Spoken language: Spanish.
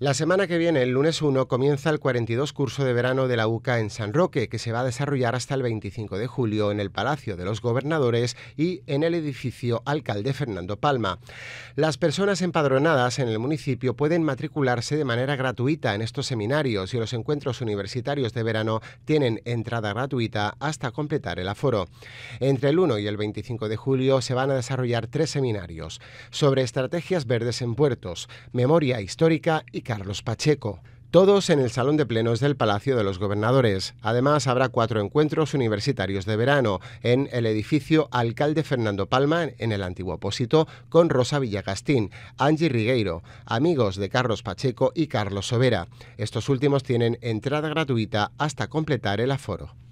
La semana que viene, el lunes 1, comienza el 42 curso de verano de la UCA en San Roque, que se va a desarrollar hasta el 25 de julio en el Palacio de los Gobernadores y en el edificio Alcalde Fernando Palma. Las personas empadronadas en el municipio pueden matricularse de manera gratuita en estos seminarios y los encuentros universitarios de verano tienen entrada gratuita hasta completar el aforo. Entre el 1 y el 25 de julio se van a desarrollar tres seminarios sobre estrategias verdes en puertos, memoria histórica y Carlos Pacheco. Todos en el Salón de Plenos del Palacio de los Gobernadores. Además, habrá cuatro encuentros universitarios de verano en el edificio Alcalde Fernando Palma, en el antiguo Opósito, con Rosa Villagastín, Angie Rigueiro, amigos de Carlos Pacheco y Carlos Sobera. Estos últimos tienen entrada gratuita hasta completar el aforo.